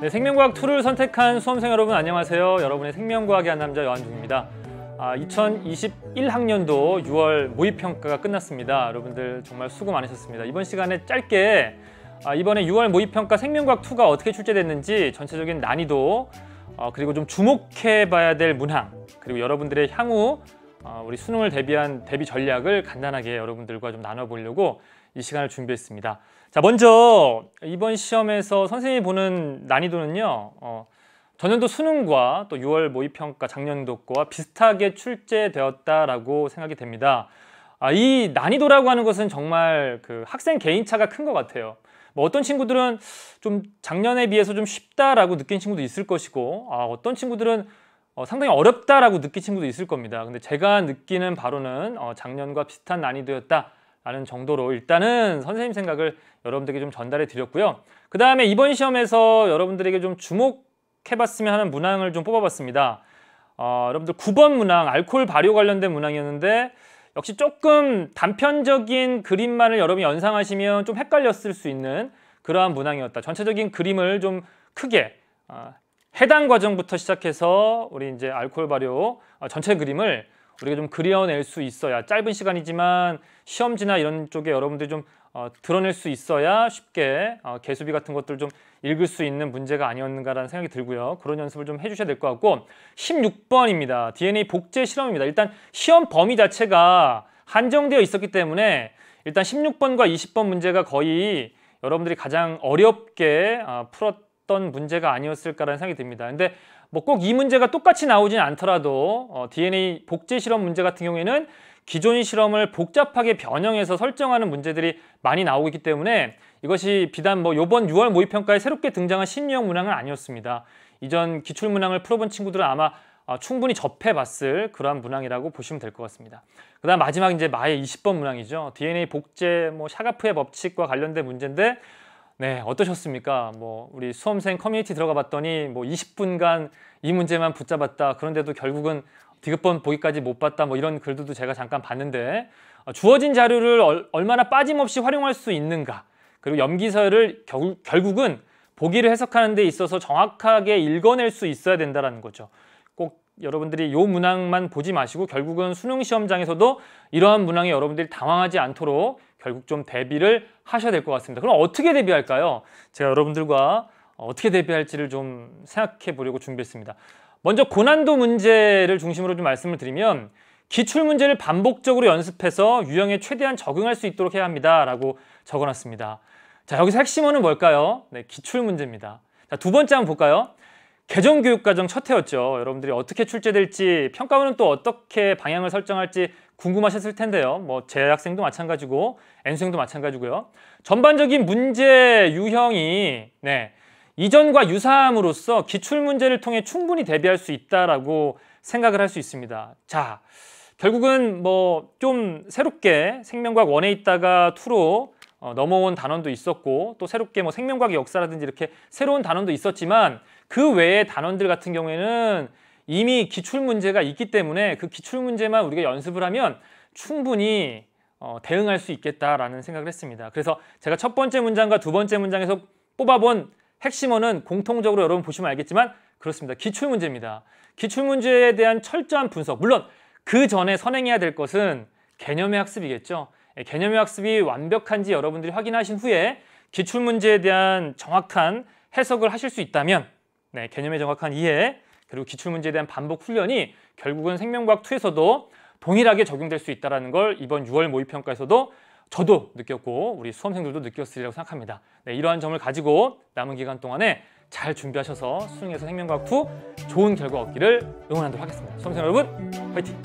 네, 생명과학 2를 선택한 수험생 여러분 안녕하세요. 여러분의 생명과학의 한 남자 여한중입니다. 아, 2021학년도 6월 모의평가가 끝났습니다. 여러분들 정말 수고 많으셨습니다. 이번 시간에 짧게 아, 이번에 6월 모의평가 생명과학 2가 어떻게 출제됐는지 전체적인 난이도 어, 그리고 좀 주목해봐야 될 문항 그리고 여러분들의 향후 어, 우리 수능을 대비한 대비 전략을 간단하게 여러분들과 좀 나눠보려고 이 시간을 준비했습니다. 자, 먼저 이번 시험에서 선생님이 보는 난이도는요. 어, 전년도 수능과 또 6월 모의평가 작년도과 비슷하게 출제되었다라고 생각이 됩니다. 아, 이 난이도라고 하는 것은 정말 그 학생 개인차가 큰 것 같아요. 뭐 어떤 친구들은 좀 작년에 비해서 좀 쉽다라고 느낀 친구도 있을 것이고 아, 어떤 친구들은 어, 상당히 어렵다라고 느끼 친구도 있을 겁니다. 근데 제가 느끼는 바로는 어, 작년과 비슷한 난이도였다라는 정도로 일단은 선생님 생각을 여러분들에게 좀 전달해 드렸고요. 그 다음에 이번 시험에서 여러분들에게 좀 주목해봤으면 하는 문항을 좀 뽑아봤습니다. 어, 여러분들 9번 문항, 알코올 발효 관련된 문항이었는데 역시 조금 단편적인 그림만을 여러분이 연상하시면 좀 헷갈렸을 수 있는 그러한 문항이었다. 전체적인 그림을 좀 크게 어, 해당 과정부터 시작해서 우리 이제 알코올 발효 어, 전체 그림을 우리가 좀 그려낼 수 있어야 짧은 시간이지만 시험지나 이런 쪽에 여러분들이 좀 어, 드러낼 수 있어야 쉽게 어, 개수비 같은 것들 을좀 읽을 수 있는 문제가 아니었는가라는 생각이 들고요. 그런 연습을 좀 해주셔야 될 것 같고 16번입니다. DNA 복제 실험입니다. 일단 시험 범위 자체가 한정되어 있었기 때문에 일단 16번과 20번 문제가 거의 여러분들이 가장 어렵게 어, 풀었 어떤 문제가 아니었을까라는 생각이 듭니다. 근데 뭐 꼭 이 문제가 똑같이 나오진 않더라도 어, DNA 복제 실험 문제 같은 경우에는 기존 실험을 복잡하게 변형해서 설정하는 문제들이 많이 나오고 있기 때문에 이것이 비단 뭐 요번 6월 모의평가에 새롭게 등장한 신유형 문항은 아니었습니다. 이전 기출 문항을 풀어본 친구들은 아마 어, 충분히 접해봤을 그러한 문항이라고 보시면 될 것 같습니다. 그 다음 마지막 이제 마의 20번 문항이죠. DNA 복제, 뭐 샤가프의 법칙과 관련된 문제인데 네, 어떠셨습니까? 뭐 우리 수험생 커뮤니티 들어가 봤더니 뭐 20분간 이 문제만 붙잡았다. 그런데도 결국은 디귿번 보기까지 못 봤다. 뭐 이런 글들도 제가 잠깐 봤는데 어, 주어진 자료를 얼, 마나 빠짐없이 활용할 수 있는가. 그리고 염기서를 결, 결국은 보기를 해석하는 데 있어서 정확하게 읽어낼 수 있어야 된다라는 거죠. 꼭 여러분들이 요 문항만 보지 마시고 결국은 수능 시험장에서도 이러한 문항에 여러분들이 당황하지 않도록 결국 좀 대비를 하셔야 될 것 같습니다. 그럼 어떻게 대비할까요? 제가 여러분들과 어떻게 대비할지를 좀 생각해 보려고 준비했습니다. 먼저 고난도 문제를 중심으로 좀 말씀을 드리면 기출 문제를 반복적으로 연습해서 유형에 최대한 적응할 수 있도록 해야 합니다라고 적어놨습니다. 자 여기서 핵심어는 뭘까요? 네, 기출 문제입니다. 자, 두 번째 한번 볼까요? 개정교육과정 첫 해였죠. 여러분들이 어떻게 출제될지 평가원은 또 어떻게 방향을 설정할지 궁금하셨을 텐데요. 뭐 재학생도 마찬가지고 N수생도 마찬가지고요. 전반적인 문제 유형이 네, 이전과 유사함으로써 기출문제를 통해 충분히 대비할 수 있다라고 생각을 할 수 있습니다. 자, 결국은 뭐 좀 새롭게 생명과학 원에 있다가 투로 어, 넘어온 단원도 있었고 또 새롭게 뭐 생명과학 역사라든지 이렇게 새로운 단원도 있었지만 그 외의 단원들 같은 경우에는 이미 기출 문제가 있기 때문에 그 기출 문제만 우리가 연습을 하면 충분히 어, 대응할 수 있겠다라는 생각을 했습니다. 그래서 제가 첫 번째 문장과 두 번째 문장에서 뽑아본 핵심어는 공통적으로 여러분 보시면 알겠지만 그렇습니다. 기출 문제입니다. 기출 문제에 대한 철저한 분석. 물론 그 전에 선행해야 될 것은 개념의 학습이겠죠. 예, 개념의 학습이 완벽한지 여러분들이 확인하신 후에 기출 문제에 대한 정확한 해석을 하실 수 있다면 네, 개념의 정확한 이해 그리고 기출문제에 대한 반복 훈련이 결국은 생명과학 2에서도 동일하게 적용될 수 있다는 걸 이번 6월 모의평가에서도 저도 느꼈고 우리 수험생들도 느꼈으리라고 생각합니다. 네, 이러한 점을 가지고 남은 기간 동안에 잘 준비하셔서 수능에서 생명과학 2 좋은 결과 얻기를 응원하도록 하겠습니다. 수험생 여러분 화이팅!